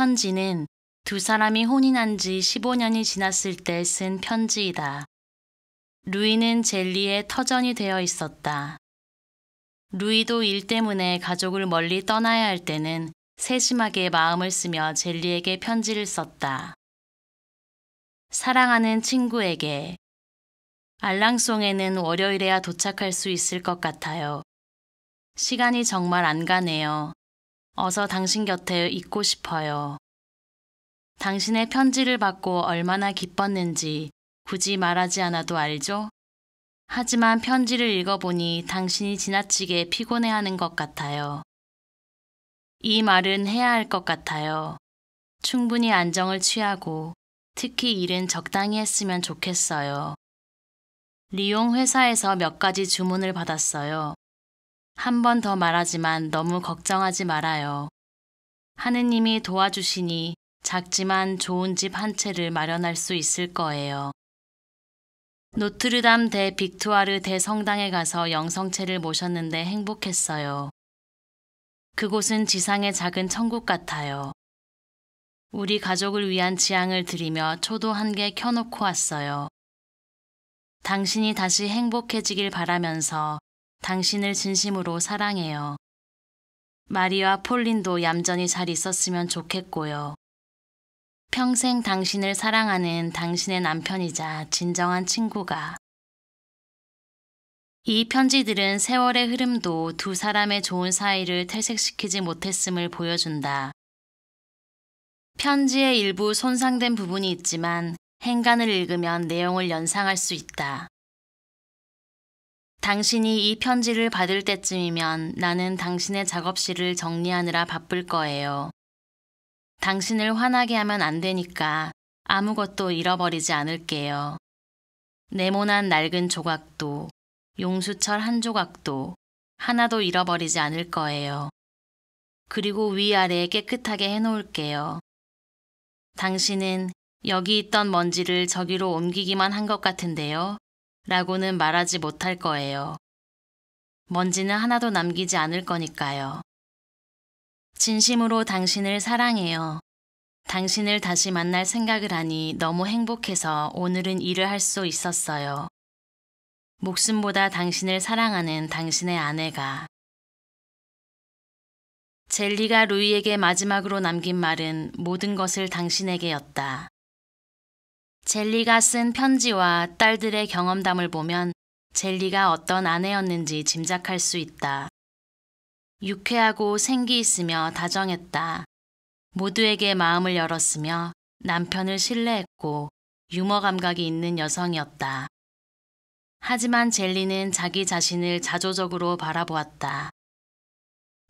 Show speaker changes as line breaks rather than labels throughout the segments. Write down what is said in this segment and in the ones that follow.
편지는 두 사람이 혼인한 지 15년이 지났을 때 쓴 편지이다. 루이는 젤리에 터전이 되어 있었다. 루이도 일 때문에 가족을 멀리 떠나야 할 때는 세심하게 마음을 쓰며 젤리에게 편지를 썼다. 사랑하는 친구에게 알랑송에는 월요일에야 도착할 수 있을 것 같아요. 시간이 정말 안 가네요. 어서 당신 곁에 있고 싶어요. 당신의 편지를 받고 얼마나 기뻤는지 굳이 말하지 않아도 알죠? 하지만 편지를 읽어보니 당신이 지나치게 피곤해하는 것 같아요. 이 말은 해야 할 것 같아요. 충분히 안정을 취하고 특히 일은 적당히 했으면 좋겠어요. 리용 회사에서 몇 가지 주문을 받았어요. 한번더 말하지만 너무 걱정하지 말아요. 하느님이 도와주시니 작지만 좋은 집 한 채를 마련할 수 있을 거예요. 노트르담 대 빅투아르 대성당에 가서 영성체를 모셨는데 행복했어요. 그곳은 지상의 작은 천국 같아요. 우리 가족을 위한 지향을 드리며 초도 한 개 켜놓고 왔어요. 당신이 다시 행복해지길 바라면서 당신을 진심으로 사랑해요. 마리와 폴린도 얌전히 잘 있었으면 좋겠고요. 평생 당신을 사랑하는 당신의 남편이자 진정한 친구가. 이 편지들은 세월의 흐름도 두 사람의 좋은 사이를 퇴색시키지 못했음을 보여준다. 편지의 일부 손상된 부분이 있지만 행간을 읽으면 내용을 연상할 수 있다. 당신이 이 편지를 받을 때쯤이면 나는 당신의 작업실을 정리하느라 바쁠 거예요. 당신을 화나게 하면 안 되니까 아무것도 잃어버리지 않을게요. 네모난 낡은 조각도, 용수철 한 조각도 하나도 잃어버리지 않을 거예요. 그리고 위아래 깨끗하게 해놓을게요. 당신은 여기 있던 먼지를 저기로 옮기기만 한 것 같은데요. 라고는 말하지 못할 거예요. 먼지는 하나도 남기지 않을 거니까요. 진심으로 당신을 사랑해요. 당신을 다시 만날 생각을 하니 너무 행복해서 오늘은 일을 할 수 있었어요. 목숨보다 당신을 사랑하는 당신의 아내가. 젤리가 루이에게 마지막으로 남긴 말은 모든 것을 당신에게였다. 젤리가 쓴 편지와 딸들의 경험담을 보면 젤리가 어떤 아내였는지 짐작할 수 있다. 유쾌하고 생기 있으며 다정했다. 모두에게 마음을 열었으며 남편을 신뢰했고 유머 감각이 있는 여성이었다. 하지만 젤리는 자기 자신을 자조적으로 바라보았다.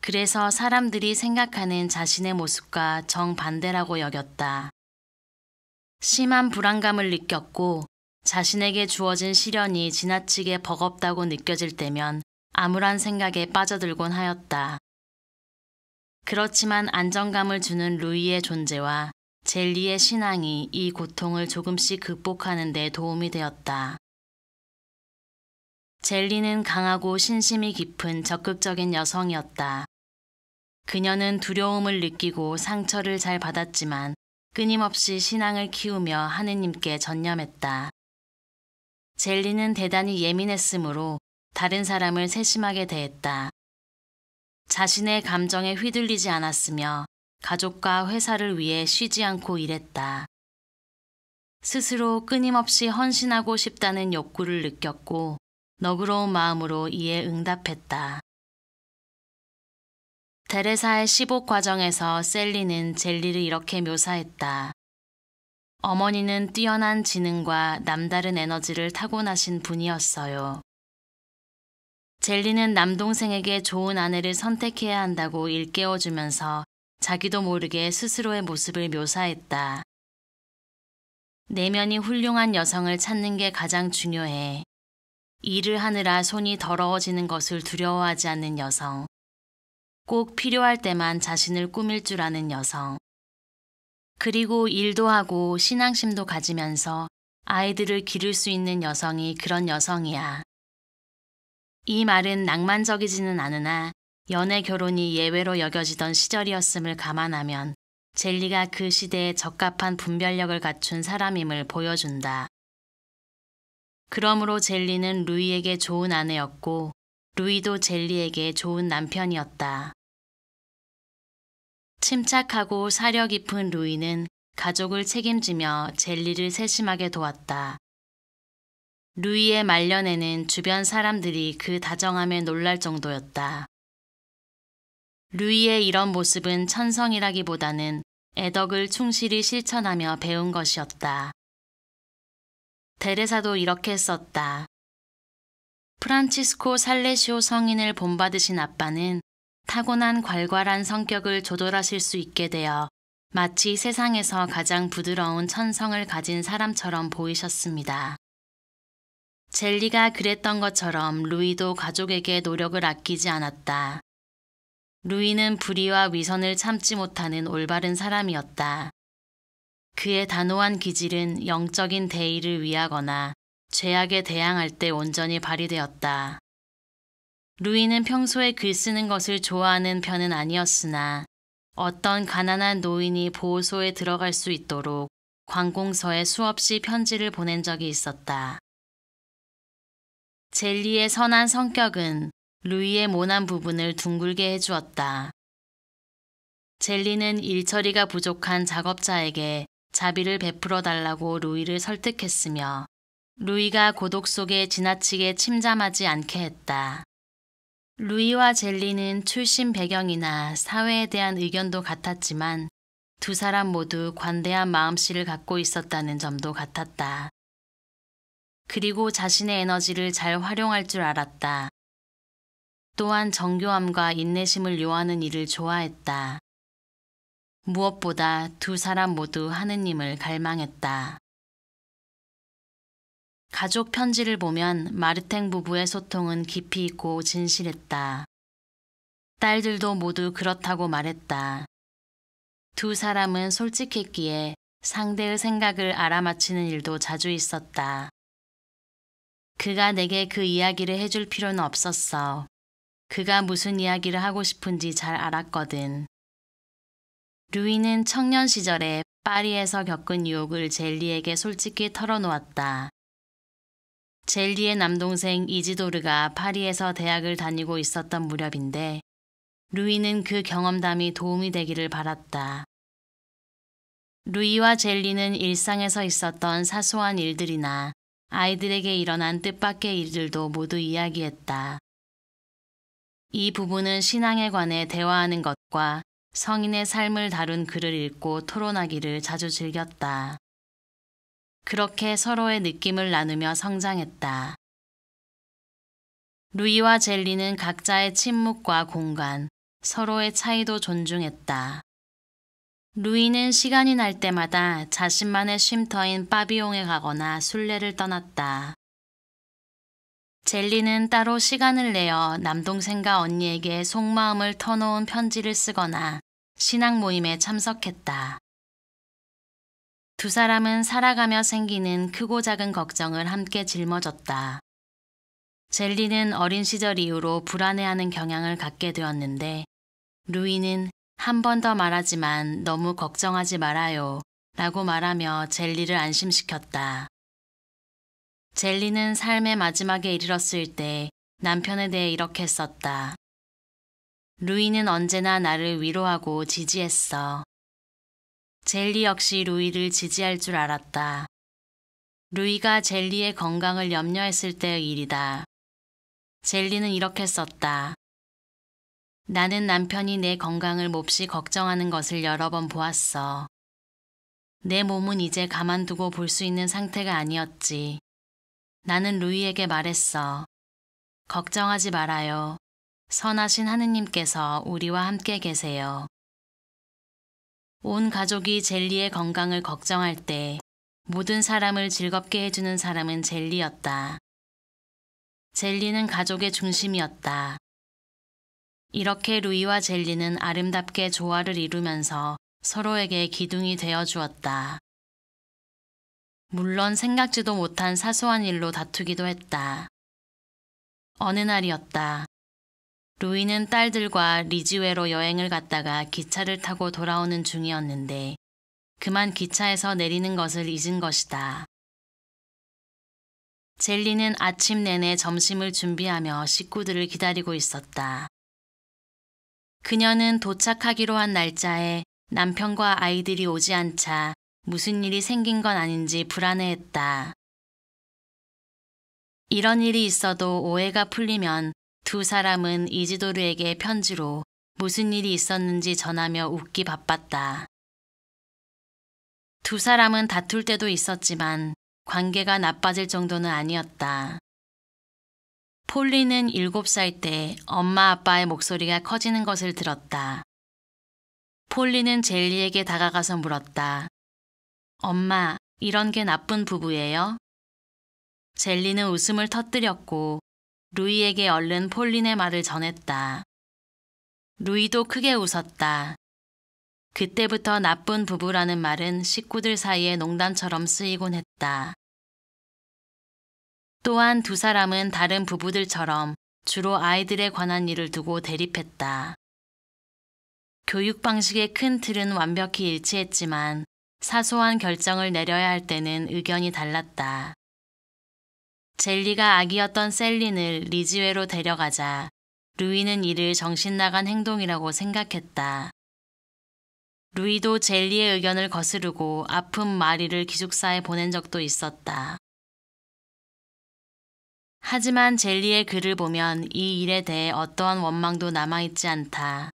그래서 사람들이 생각하는 자신의 모습과 정반대라고 여겼다. 심한 불안감을 느꼈고 자신에게 주어진 시련이 지나치게 버겁다고 느껴질 때면 암울한 생각에 빠져들곤 하였다. 그렇지만 안정감을 주는 루이의 존재와 젤리의 신앙이 이 고통을 조금씩 극복하는 데 도움이 되었다. 젤리는 강하고 신심이 깊은 적극적인 여성이었다. 그녀는 두려움을 느끼고 상처를 잘 받았지만 끊임없이 신앙을 키우며 하느님께 전념했다. 젤리는 대단히 예민했으므로 다른 사람을 세심하게 대했다. 자신의 감정에 휘둘리지 않았으며 가족과 회사를 위해 쉬지 않고 일했다. 스스로 끊임없이 헌신하고 싶다는 욕구를 느꼈고 너그러운 마음으로 이에 응답했다. 데레사의 시복 과정에서 셀리는 젤리를 이렇게 묘사했다. 어머니는 뛰어난 지능과 남다른 에너지를 타고나신 분이었어요. 젤리는 남동생에게 좋은 아내를 선택해야 한다고 일깨워주면서 자기도 모르게 스스로의 모습을 묘사했다. 내면이 훌륭한 여성을 찾는 게 가장 중요해. 일을 하느라 손이 더러워지는 것을 두려워하지 않는 여성. 꼭 필요할 때만 자신을 꾸밀 줄 아는 여성. 그리고 일도 하고 신앙심도 가지면서 아이들을 기를 수 있는 여성이 그런 여성이야. 이 말은 낭만적이지는 않으나 연애 결혼이 예외로 여겨지던 시절이었음을 감안하면 젤리가 그 시대에 적합한 분별력을 갖춘 사람임을 보여준다. 그러므로 젤리는 루이에게 좋은 아내였고 루이도 젤리에게 좋은 남편이었다. 침착하고 사려 깊은 루이는 가족을 책임지며 젤리를 세심하게 도왔다. 루이의 말년에는 주변 사람들이 그 다정함에 놀랄 정도였다. 루이의 이런 모습은 천성이라기보다는 애덕을 충실히 실천하며 배운 것이었다. 데레사도 이렇게 썼다. 프란치스코 살레시오 성인을 본받으신 아빠는 타고난 괄괄한 성격을 조절하실 수 있게 되어 마치 세상에서 가장 부드러운 천성을 가진 사람처럼 보이셨습니다. 젤리가 그랬던 것처럼 루이도 가족에게 노력을 아끼지 않았다. 루이는 불의와 위선을 참지 못하는 올바른 사람이었다. 그의 단호한 기질은 영적인 대의를 위하거나 죄악에 대항할 때 온전히 발휘되었다. 루이는 평소에 글 쓰는 것을 좋아하는 편은 아니었으나 어떤 가난한 노인이 보호소에 들어갈 수 있도록 관공서에 수없이 편지를 보낸 적이 있었다. 젤리의 선한 성격은 루이의 모난 부분을 둥글게 해주었다. 젤리는 일처리가 부족한 작업자에게 자비를 베풀어 달라고 루이를 설득했으며 루이가 고독 속에 지나치게 침잠하지 않게 했다. 루이와 젤리는 출신 배경이나 사회에 대한 의견도 같았지만 두 사람 모두 관대한 마음씨를 갖고 있었다는 점도 같았다. 그리고 자신의 에너지를 잘 활용할 줄 알았다. 또한 정교함과 인내심을 요하는 일을 좋아했다. 무엇보다 두 사람 모두 하느님을 갈망했다. 가족 편지를 보면 마르탱 부부의 소통은 깊이 있고 진실했다. 딸들도 모두 그렇다고 말했다. 두 사람은 솔직했기에 상대의 생각을 알아맞히는 일도 자주 있었다. 그가 내게 그 이야기를 해줄 필요는 없었어. 그가 무슨 이야기를 하고 싶은지 잘 알았거든. 루이는 청년 시절에 파리에서 겪은 유혹을 젤리에게 솔직히 털어놓았다. 젤리의 남동생 이지도르가 파리에서 대학을 다니고 있었던 무렵인데 루이는 그 경험담이 도움이 되기를 바랐다. 루이와 젤리는 일상에서 있었던 사소한 일들이나 아이들에게 일어난 뜻밖의 일들도 모두 이야기했다. 이 부분은 신앙에 관해 대화하는 것과 성인의 삶을 다룬 글을 읽고 토론하기를 자주 즐겼다. 그렇게 서로의 느낌을 나누며 성장했다. 루이와 젤리는 각자의 침묵과 공간, 서로의 차이도 존중했다. 루이는 시간이 날 때마다 자신만의 쉼터인 파비옹에 가거나 순례를 떠났다. 젤리는 따로 시간을 내어 남동생과 언니에게 속마음을 터놓은 편지를 쓰거나 신학 모임에 참석했다. 두 사람은 살아가며 생기는 크고 작은 걱정을 함께 짊어졌다. 젤리는 어린 시절 이후로 불안해하는 경향을 갖게 되었는데 루이는 한 번 더 말하지만 너무 걱정하지 말아요 라고 말하며 젤리를 안심시켰다. 젤리는 삶의 마지막에 이르렀을 때 남편에 대해 이렇게 썼다. 루이는 언제나 나를 위로하고 지지했어. 젤리 역시 루이를 지지할 줄 알았다. 루이가 젤리의 건강을 염려했을 때의 일이다. 젤리는 이렇게 썼다. 나는 남편이 내 건강을 몹시 걱정하는 것을 여러 번 보았어. 내 몸은 이제 가만두고 볼 수 있는 상태가 아니었지. 나는 루이에게 말했어. 걱정하지 말아요. 선하신 하느님께서 우리와 함께 계세요. 온 가족이 젤리의 건강을 걱정할 때 모든 사람을 즐겁게 해주는 사람은 젤리였다. 젤리는 가족의 중심이었다. 이렇게 루이와 젤리는 아름답게 조화를 이루면서 서로에게 기둥이 되어 주었다. 물론 생각지도 못한 사소한 일로 다투기도 했다. 어느 날이었다. 루이는 딸들과 리지웨로 여행을 갔다가 기차를 타고 돌아오는 중이었는데 그만 기차에서 내리는 것을 잊은 것이다. 젤리는 아침 내내 점심을 준비하며 식구들을 기다리고 있었다. 그녀는 도착하기로 한 날짜에 남편과 아이들이 오지 않자 무슨 일이 생긴 건 아닌지 불안해했다. 이런 일이 있어도 오해가 풀리면 두 사람은 이지도르에게 편지로 무슨 일이 있었는지 전하며 웃기 바빴다. 두 사람은 다툴 때도 있었지만 관계가 나빠질 정도는 아니었다. 폴리는 7살 때 엄마 아빠의 목소리가 커지는 것을 들었다. 폴리는 젤리에게 다가가서 물었다. 엄마, 이런 게 나쁜 부부예요? 젤리는 웃음을 터뜨렸고 루이에게 얼른 폴린의 말을 전했다. 루이도 크게 웃었다. 그때부터 나쁜 부부라는 말은 식구들 사이에 농담처럼 쓰이곤 했다. 또한 두 사람은 다른 부부들처럼 주로 아이들에 관한 일을 두고 대립했다. 교육 방식의 큰 틀은 완벽히 일치했지만 사소한 결정을 내려야 할 때는 의견이 달랐다. 젤리가 아기였던 셀린을 리즈웨로 데려가자 루이는 이를 정신나간 행동이라고 생각했다. 루이도 젤리의 의견을 거스르고 아픈 마리를 기숙사에 보낸 적도 있었다. 하지만 젤리의 글을 보면 이 일에 대해 어떠한 원망도 남아있지 않다.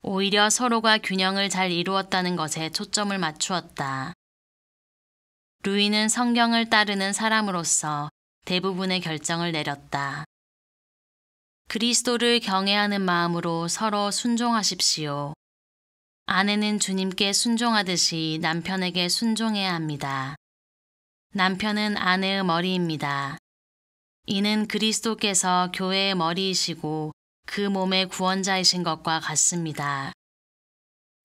오히려 서로가 균형을 잘 이루었다는 것에 초점을 맞추었다. 루이는 성경을 따르는 사람으로서 대부분의 결정을 내렸다. 그리스도를 경외하는 마음으로 서로 순종하십시오. 아내는 주님께 순종하듯이 남편에게 순종해야 합니다. 남편은 아내의 머리입니다. 이는 그리스도께서 교회의 머리이시고 그 몸의 구원자이신 것과 같습니다.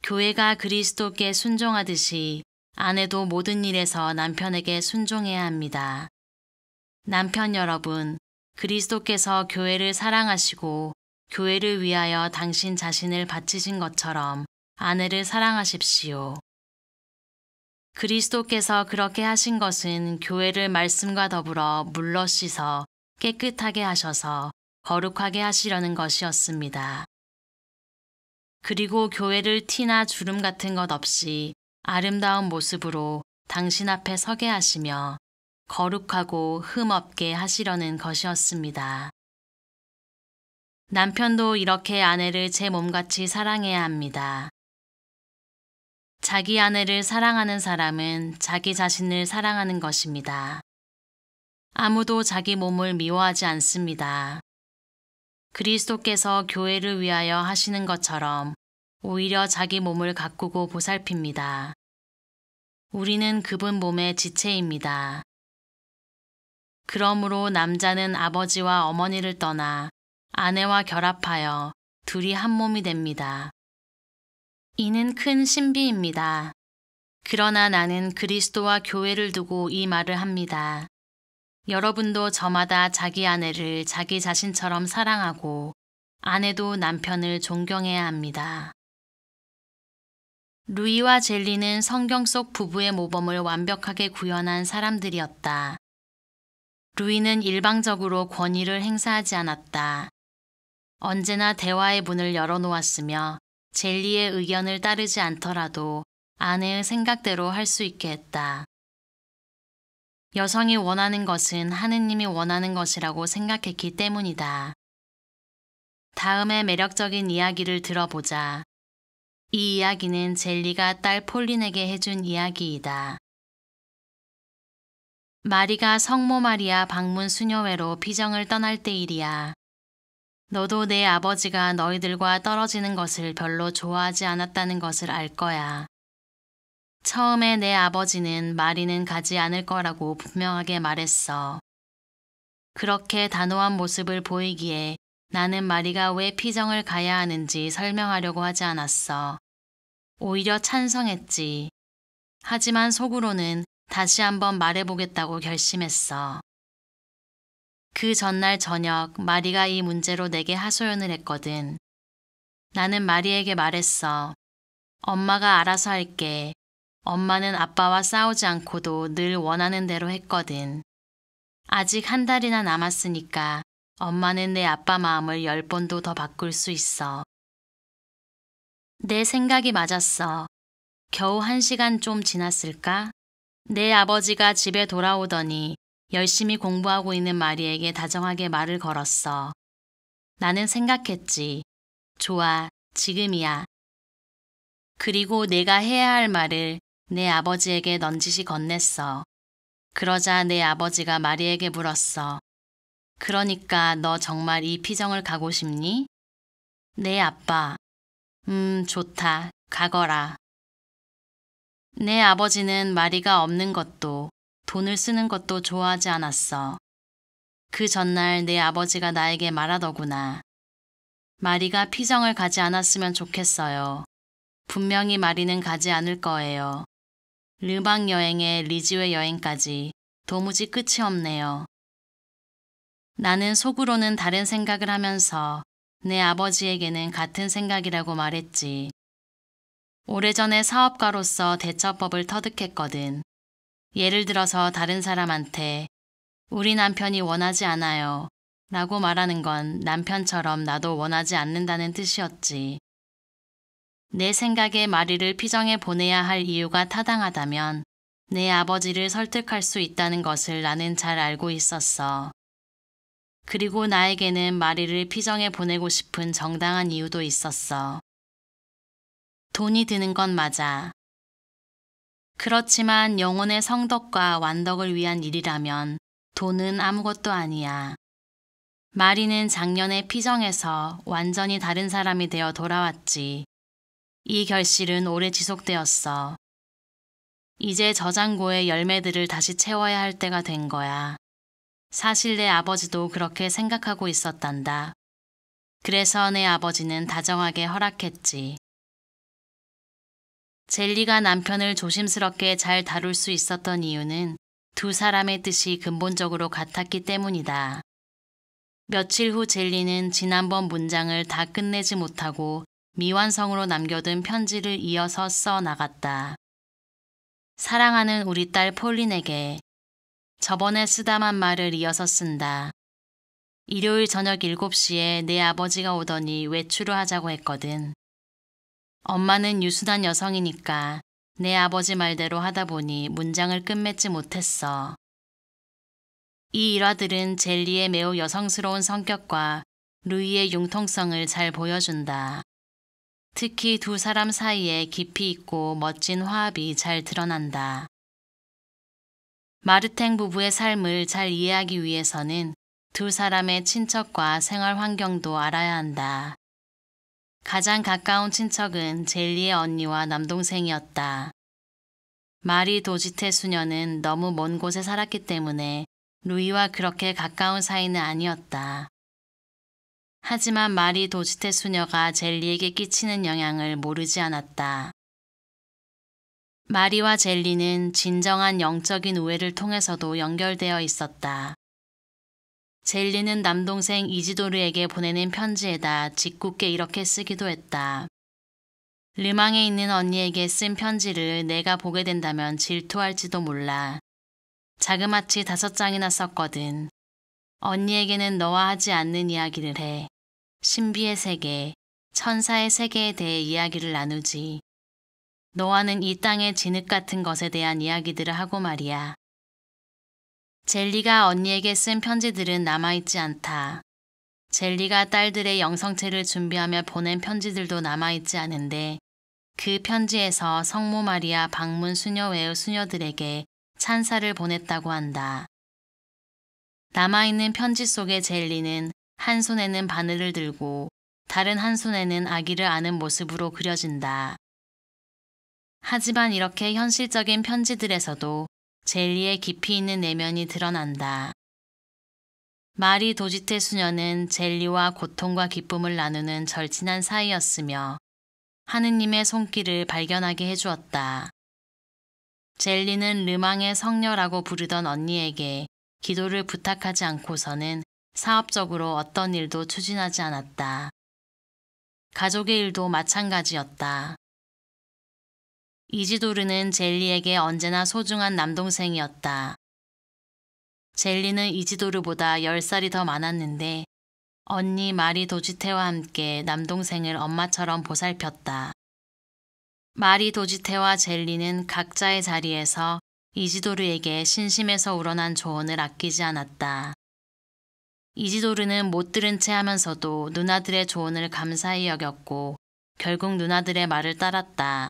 교회가 그리스도께 순종하듯이 아내도 모든 일에서 남편에게 순종해야 합니다. 남편 여러분, 그리스도께서 교회를 사랑하시고 교회를 위하여 당신 자신을 바치신 것처럼 아내를 사랑하십시오. 그리스도께서 그렇게 하신 것은 교회를 말씀과 더불어 물러 씻어 깨끗하게 하셔서 거룩하게 하시려는 것이었습니다. 그리고 교회를 티나 주름 같은 것 없이 아름다운 모습으로 당신 앞에 서게 하시며 거룩하고 흠없게 하시려는 것이었습니다. 남편도 이렇게 아내를 제 몸같이 사랑해야 합니다. 자기 아내를 사랑하는 사람은 자기 자신을 사랑하는 것입니다. 아무도 자기 몸을 미워하지 않습니다. 그리스도께서 교회를 위하여 하시는 것처럼 오히려 자기 몸을 가꾸고 보살핍니다. 우리는 그분 몸의 지체입니다. 그러므로 남자는 아버지와 어머니를 떠나 아내와 결합하여 둘이 한 몸이 됩니다. 이는 큰 신비입니다. 그러나 나는 그리스도와 교회를 두고 이 말을 합니다. 여러분도 저마다 자기 아내를 자기 자신처럼 사랑하고 아내도 남편을 존경해야 합니다. 루이와 젤리는 성경 속 부부의 모범을 완벽하게 구현한 사람들이었다. 루이는 일방적으로 권위를 행사하지 않았다. 언제나 대화의 문을 열어놓았으며 젤리의 의견을 따르지 않더라도 아내의 생각대로 할 수 있게 했다. 여성이 원하는 것은 하느님이 원하는 것이라고 생각했기 때문이다. 다음에 매력적인 이야기를 들어보자. 이 이야기는 젤리가 딸 폴린에게 해준 이야기이다. 마리가 성모 마리아 방문 수녀회로 피정을 떠날 때 일이야. 너도 내 아버지가 너희들과 떨어지는 것을 별로 좋아하지 않았다는 것을 알 거야. 처음에 내 아버지는 마리는 가지 않을 거라고 분명하게 말했어. 그렇게 단호한 모습을 보이기에 나는 마리가 왜 피정을 가야 하는지 설명하려고 하지 않았어. 오히려 찬성했지. 하지만 속으로는 다시 한번 말해보겠다고 결심했어. 그 전날 저녁 마리가 이 문제로 내게 하소연을 했거든. 나는 마리에게 말했어. 엄마가 알아서 할게. 엄마는 아빠와 싸우지 않고도 늘 원하는 대로 했거든. 아직 한 달이나 남았으니까 엄마는 내 아빠 마음을 열 번도 더 바꿀 수 있어. 내 생각이 맞았어. 겨우 한 시간 좀 지났을까? 내 아버지가 집에 돌아오더니 열심히 공부하고 있는 마리에게 다정하게 말을 걸었어. 나는 생각했지. 좋아, 지금이야. 그리고 내가 해야 할 말을 내 아버지에게 넌지시 건넸어. 그러자 내 아버지가 마리에게 물었어. 그러니까 너 정말 이 피정을 가고 싶니? 네, 아빠. 음, 좋다. 가거라. 내 아버지는 마리가 없는 것도 돈을 쓰는 것도 좋아하지 않았어. 그 전날 내 아버지가 나에게 말하더구나. 마리가 피정을 가지 않았으면 좋겠어요. 분명히 마리는 가지 않을 거예요. 르방 여행에 리즈웨 여행까지 도무지 끝이 없네요. 나는 속으로는 다른 생각을 하면서 내 아버지에게는 같은 생각이라고 말했지. 오래전에 사업가로서 대처법을 터득했거든. 예를 들어서 다른 사람한테 우리 남편이 원하지 않아요. 라고 말하는 건 남편처럼 나도 원하지 않는다는 뜻이었지. 내 생각에 마리를 피정에 보내야 할 이유가 타당하다면 내 아버지를 설득할 수 있다는 것을 나는 잘 알고 있었어. 그리고 나에게는 마리를 피정에 보내고 싶은 정당한 이유도 있었어. 돈이 드는 건 맞아. 그렇지만 영혼의 성덕과 완덕을 위한 일이라면 돈은 아무것도 아니야. 마리는 작년에 피정에서 완전히 다른 사람이 되어 돌아왔지. 이 결실은 오래 지속되었어. 이제 저장고의 열매들을 다시 채워야 할 때가 된 거야. 사실 내 아버지도 그렇게 생각하고 있었단다. 그래서 내 아버지는 다정하게 허락했지. 젤리가 남편을 조심스럽게 잘 다룰 수 있었던 이유는 두 사람의 뜻이 근본적으로 같았기 때문이다. 며칠 후 젤리는 지난번 문장을 다 끝내지 못하고 미완성으로 남겨둔 편지를 이어서 써 나갔다. 사랑하는 우리 딸 폴린에게 저번에 쓰다만 말을 이어서 쓴다. 일요일 저녁 7시에 내 아버지가 오더니 외출을 하자고 했거든. 엄마는 유순한 여성이니까 내 아버지 말대로 하다 보니 문장을 끝맺지 못했어. 이 일화들은 젤리의 매우 여성스러운 성격과 루이의 융통성을 잘 보여준다. 특히 두 사람 사이에 깊이 있고 멋진 화합이 잘 드러난다. 마르탱 부부의 삶을 잘 이해하기 위해서는 두 사람의 친척과 생활 환경도 알아야 한다. 가장 가까운 친척은 젤리의 언니와 남동생이었다. 마리 도지테 수녀는 너무 먼 곳에 살았기 때문에 루이와 그렇게 가까운 사이는 아니었다. 하지만 마리 도지테 수녀가 젤리에게 끼치는 영향을 모르지 않았다. 마리와 젤리는 진정한 영적인 우애를 통해서도 연결되어 있었다. 젤리는 남동생 이지도르에게 보내는 편지에다 짓궂게 이렇게 쓰기도 했다. 르망에 있는 언니에게 쓴 편지를 내가 보게 된다면 질투할지도 몰라. 자그마치 다섯 장이나 썼거든. 언니에게는 너와 하지 않는 이야기를 해. 신비의 세계, 천사의 세계에 대해 이야기를 나누지. 너와는 이 땅의 진흙 같은 것에 대한 이야기들을 하고 말이야. 젤리가 언니에게 쓴 편지들은 남아있지 않다. 젤리가 딸들의 영성체를 준비하며 보낸 편지들도 남아있지 않은데 그 편지에서 성모 마리아 방문 수녀 외의 수녀들에게 찬사를 보냈다고 한다. 남아있는 편지 속의 젤리는 한 손에는 바늘을 들고 다른 한 손에는 아기를 아는 모습으로 그려진다. 하지만 이렇게 현실적인 편지들에서도 젤리의 깊이 있는 내면이 드러난다. 마리 도지테 수녀는 젤리와 고통과 기쁨을 나누는 절친한 사이였으며 하느님의 손길을 발견하게 해주었다. 젤리는 르망의 성녀라고 부르던 언니에게 기도를 부탁하지 않고서는 사업적으로 어떤 일도 추진하지 않았다. 가족의 일도 마찬가지였다. 이지도르는 젤리에게 언제나 소중한 남동생이었다. 젤리는 이지도르보다 10살이 더 많았는데 언니 마리 도지테와 함께 남동생을 엄마처럼 보살폈다. 마리 도지테와 젤리는 각자의 자리에서 이지도르에게 신심에서 우러난 조언을 아끼지 않았다. 이지도르는 못 들은 채 하면서도 누나들의 조언을 감사히 여겼고 결국 누나들의 말을 따랐다.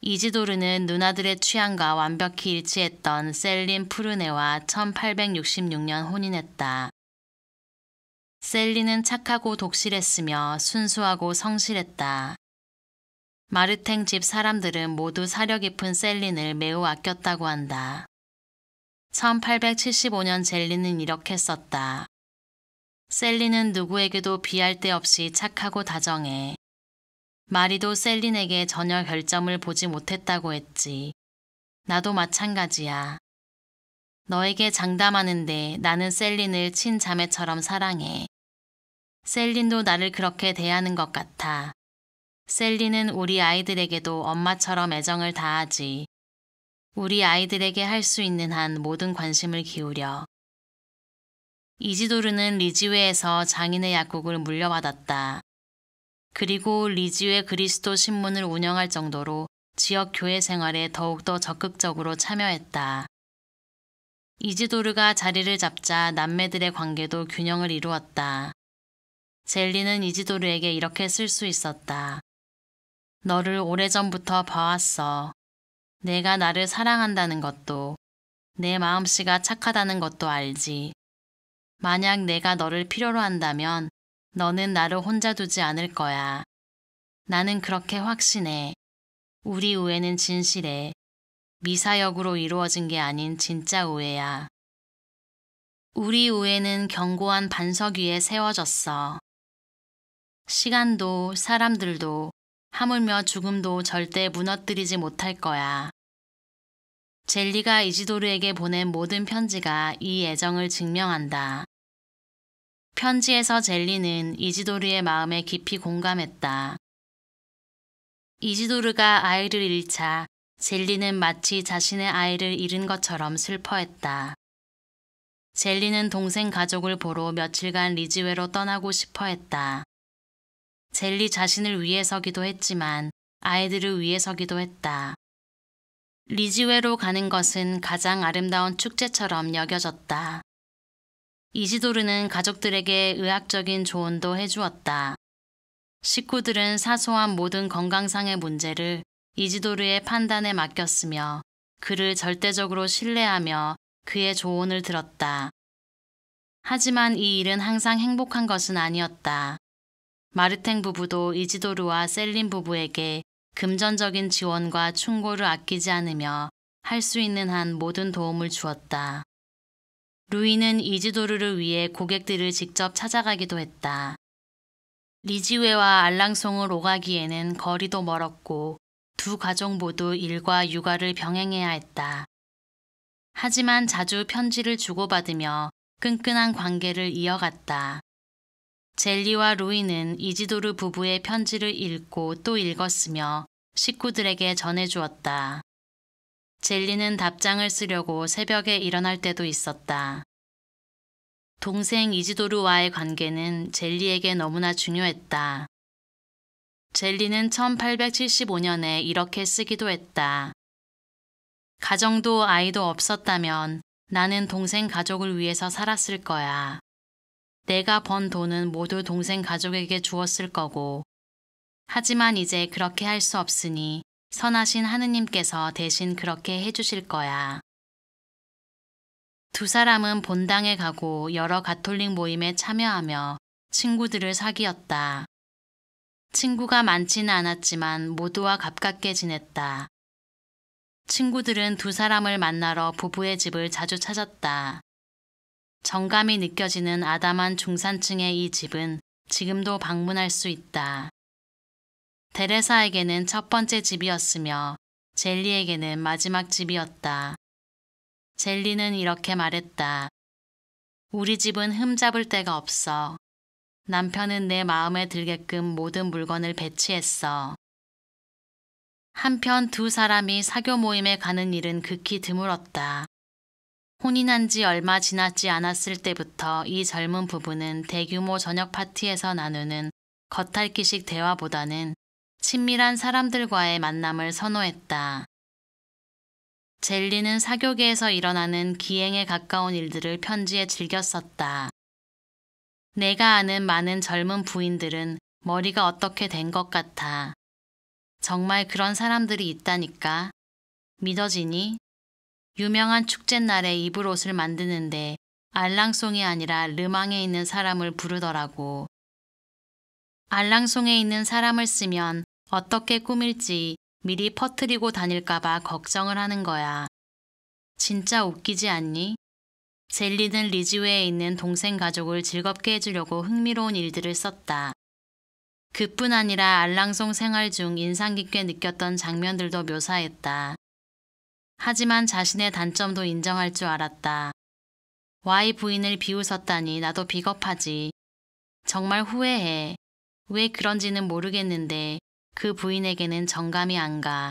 이지도르는 누나들의 취향과 완벽히 일치했던 셀린 푸르네와 1866년 혼인했다. 셀린은 착하고 독실했으며 순수하고 성실했다. 마르탱 집 사람들은 모두 사려 깊은 셀린을 매우 아꼈다고 한다. 1875년 젤리는 이렇게 썼다. 셀린은 누구에게도 비할 데 없이 착하고 다정해. 마리도 셀린에게 전혀 결점을 보지 못했다고 했지. 나도 마찬가지야. 너에게 장담하는데 나는 셀린을 친자매처럼 사랑해. 셀린도 나를 그렇게 대하는 것 같아. 셀린은 우리 아이들에게도 엄마처럼 애정을 다하지. 우리 아이들에게 할 수 있는 한 모든 관심을 기울여. 이지도르는 리지웨에서 장인의 약국을 물려받았다. 그리고 리지의 그리스도 신문을 운영할 정도로 지역 교회 생활에 더욱더 적극적으로 참여했다. 이지도르가 자리를 잡자 남매들의 관계도 균형을 이루었다. 젤리는 이지도르에게 이렇게 쓸 수 있었다. 너를 오래전부터 봐왔어. 내가 나를 사랑한다는 것도, 내 마음씨가 착하다는 것도 알지. 만약 내가 너를 필요로 한다면 너는 나를 혼자 두지 않을 거야. 나는 그렇게 확신해. 우리 우애는 진실해. 미사역으로 이루어진 게 아닌 진짜 우애야. 우리 우애는 견고한 반석 위에 세워졌어. 시간도 사람들도 하물며 죽음도 절대 무너뜨리지 못할 거야. 젤리가 이지도르에게 보낸 모든 편지가 이 애정을 증명한다. 편지에서 젤리는 이지도르의 마음에 깊이 공감했다. 이지도르가 아이를 잃자 젤리는 마치 자신의 아이를 잃은 것처럼 슬퍼했다. 젤리는 동생 가족을 보러 며칠간 리즈웨로 떠나고 싶어 했다. 젤리 자신을 위해서기도 했지만 아이들을 위해서기도 했다. 리즈웨로 가는 것은 가장 아름다운 축제처럼 여겨졌다. 이지도르는 가족들에게 의학적인 조언도 해주었다. 식구들은 사소한 모든 건강상의 문제를 이지도르의 판단에 맡겼으며 그를 절대적으로 신뢰하며 그의 조언을 들었다. 하지만 이 일은 항상 행복한 것은 아니었다. 마르탱 부부도 이지도르와 셀린 부부에게 금전적인 지원과 충고를 아끼지 않으며 할 수 있는 한 모든 도움을 주었다. 루이는 이지도르를 위해 고객들을 직접 찾아가기도 했다. 리지웨와 알랑송을 오가기에는 거리도 멀었고 두 가족 모두 일과 육아를 병행해야 했다. 하지만 자주 편지를 주고받으며 끈끈한 관계를 이어갔다. 젤리와 루이는 이지도르 부부의 편지를 읽고 또 읽었으며 식구들에게 전해주었다. 젤리는 답장을 쓰려고 새벽에 일어날 때도 있었다. 동생 이지도르와의 관계는 젤리에게 너무나 중요했다. 젤리는 1875년에 이렇게 쓰기도 했다. 가정도 아이도 없었다면 나는 동생 가족을 위해서 살았을 거야. 내가 번 돈은 모두 동생 가족에게 주었을 거고. 하지만 이제 그렇게 할 수 없으니 선하신 하느님께서 대신 그렇게 해주실 거야. 두 사람은 본당에 가고 여러 가톨릭 모임에 참여하며 친구들을 사귀었다. 친구가 많지는 않았지만 모두와 가깝게 지냈다. 친구들은 두 사람을 만나러 부부의 집을 자주 찾았다. 정감이 느껴지는 아담한 중산층의 이 집은 지금도 방문할 수 있다. 데레사에게는 첫 번째 집이었으며 젤리에게는 마지막 집이었다. 젤리는 이렇게 말했다. 우리 집은 흠잡을 데가 없어. 남편은 내 마음에 들게끔 모든 물건을 배치했어. 한편 두 사람이 사교 모임에 가는 일은 극히 드물었다. 혼인한 지 얼마 지났지 않았을 때부터 이 젊은 부부는 대규모 저녁 파티에서 나누는 겉핥기식 대화보다는 친밀한 사람들과의 만남을 선호했다. 젤리는 사교계에서 일어나는 기행에 가까운 일들을 편지에 즐겼었다 내가 아는 많은 젊은 부인들은 머리가 어떻게 된 것 같아. 정말 그런 사람들이 있다니까. 믿어지니? 유명한 축제날에 입을 옷을 만드는데 알랑송이 아니라 르망에 있는 사람을 부르더라고. 알랑송에 있는 사람을 쓰면 어떻게 꾸밀지 미리 퍼뜨리고 다닐까봐 걱정을 하는 거야. 진짜 웃기지 않니? 젤리는 리즈웨에 이 있는 동생 가족을 즐겁게 해주려고 흥미로운 일들을 썼다. 그뿐 아니라 알랑송 생활 중 인상 깊게 느꼈던 장면들도 묘사했다. 하지만 자신의 단점도 인정할 줄 알았다. Y 부인을 비웃었다니 나도 비겁하지. 정말 후회해. 왜 그런지는 모르겠는데 그 부인에게는 정감이 안 가.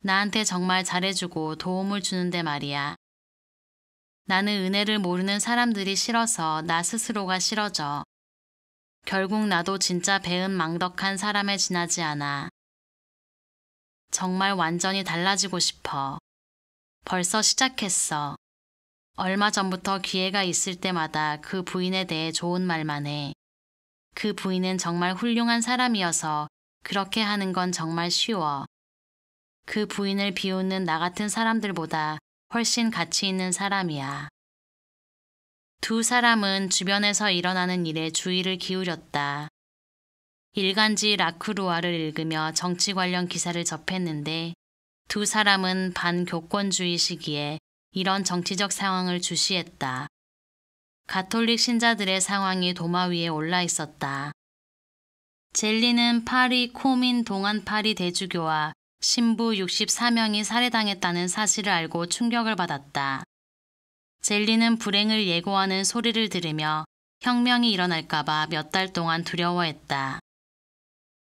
나한테 정말 잘해주고 도움을 주는데 말이야. 나는 은혜를 모르는 사람들이 싫어서 나 스스로가 싫어져. 결국 나도 진짜 배은 망덕한 사람에 지나지 않아. 정말 완전히 달라지고 싶어. 벌써 시작했어. 얼마 전부터 기회가 있을 때마다 그 부인에 대해 좋은 말만 해. 그 부인은 정말 훌륭한 사람이어서 그렇게 하는 건 정말 쉬워. 그 부인을 비웃는 나 같은 사람들보다 훨씬 가치 있는 사람이야. 두 사람은 주변에서 일어나는 일에 주의를 기울였다. 일간지 라크루아를 읽으며 정치 관련 기사를 접했는데 두 사람은 반교권주의 시기에 이런 정치적 상황을 주시했다. 가톨릭 신자들의 상황이 도마 위에 올라 있었다. 젤리는 파리 코민 동안 파리 대주교와 신부 64명이 살해당했다는 사실을 알고 충격을 받았다. 젤리는 불행을 예고하는 소리를 들으며 혁명이 일어날까봐 몇 달 동안 두려워했다.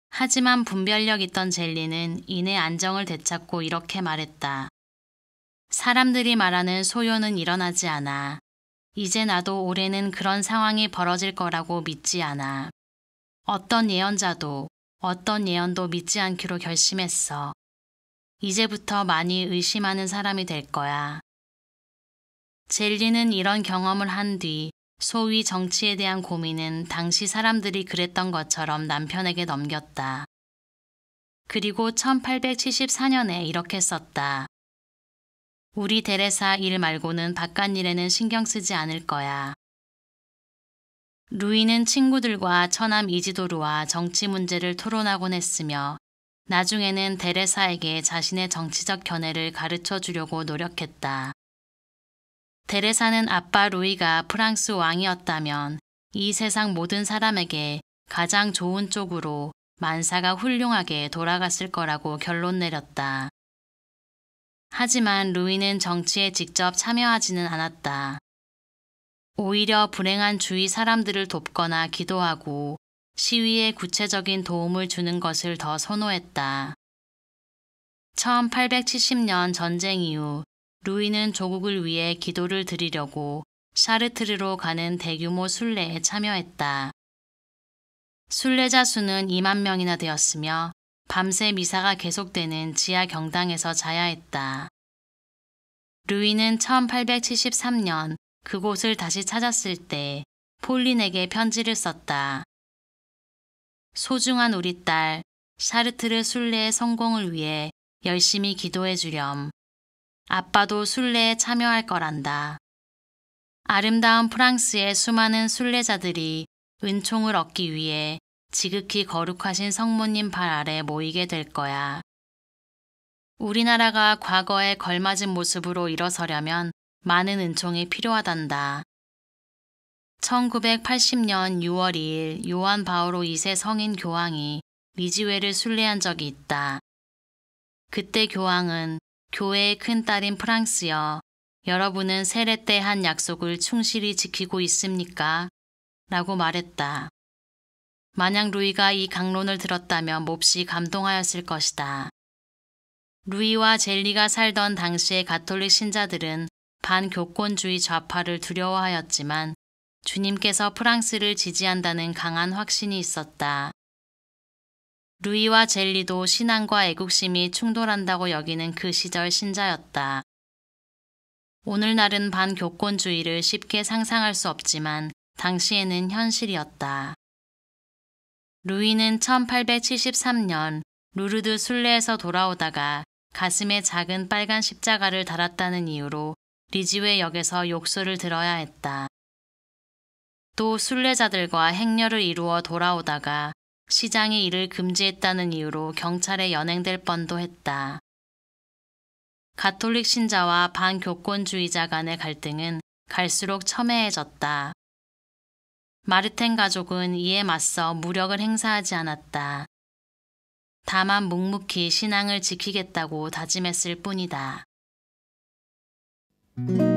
하지만 분별력 있던 젤리는 이내 안정을 되찾고 이렇게 말했다. 사람들이 말하는 소요는 일어나지 않아. 이제 나도 올해는 그런 상황이 벌어질 거라고 믿지 않아. 어떤 예언자도 어떤 예언도 믿지 않기로 결심했어. 이제부터 많이 의심하는 사람이 될 거야. 젤리는 이런 경험을 한 뒤 소위 정치에 대한 고민은 당시 사람들이 그랬던 것처럼 남편에게 넘겼다. 그리고 1874년에 이렇게 썼다. 우리 대레사일 말고는 바깥 일에는 신경 쓰지 않을 거야. 루이는 친구들과 처남 이지도르와 정치 문제를 토론하곤 했으며 나중에는 데레사에게 자신의 정치적 견해를 가르쳐 주려고 노력했다. 데레사는 아빠 루이가 프랑스 왕이었다면 이 세상 모든 사람에게 가장 좋은 쪽으로 만사가 훌륭하게 돌아갔을 거라고 결론 내렸다. 하지만 루이는 정치에 직접 참여하지는 않았다. 오히려 불행한 주위 사람들을 돕거나 기도하고 시위에 구체적인 도움을 주는 것을 더 선호했다. 1870년 전쟁 이후 루이는 조국을 위해 기도를 드리려고 샤르트르로 가는 대규모 순례에 참여했다. 순례자 수는 2만 명이나 되었으며 밤새 미사가 계속되는 지하 경당에서 자야 했다. 루이는 1873년 그곳을 다시 찾았을 때 폴린에게 편지를 썼다. 소중한 우리 딸, 샤르트르 순례의 성공을 위해 열심히 기도해 주렴. 아빠도 순례에 참여할 거란다. 아름다운 프랑스의 수많은 순례자들이 은총을 얻기 위해 지극히 거룩하신 성모님 발 아래 모이게 될 거야. 우리나라가 과거에 걸맞은 모습으로 일어서려면 많은 은총이 필요하단다. 1980년 6월 2일 요한 바오로 2세 성인 교황이 리지웨를 순례한 적이 있다. 그때 교황은 교회의 큰 딸인 프랑스여 여러분은 세례 때 한 약속을 충실히 지키고 있습니까? 라고 말했다. 만약 루이가 이 강론을 들었다면 몹시 감동하였을 것이다. 루이와 젤리가 살던 당시의 가톨릭 신자들은 반교권주의 좌파를 두려워하였지만 주님께서 프랑스를 지지한다는 강한 확신이 있었다. 루이와 젤리도 신앙과 애국심이 충돌한다고 여기는 그 시절 신자였다. 오늘날은 반교권주의를 쉽게 상상할 수 없지만 당시에는 현실이었다. 루이는 1873년 루르드 순례에서 돌아오다가 가슴에 작은 빨간 십자가를 달았다는 이유로 리지웨 역에서 욕설을 들어야 했다. 또 순례자들과 행렬을 이루어 돌아오다가 시장이 이를 금지했다는 이유로 경찰에 연행될 뻔도 했다. 가톨릭 신자와 반교권주의자 간의 갈등은 갈수록 첨예해졌다. 마르텐 가족은 이에 맞서 무력을 행사하지 않았다. 다만 묵묵히 신앙을 지키겠다고 다짐했을 뿐이다. Mm-hmm.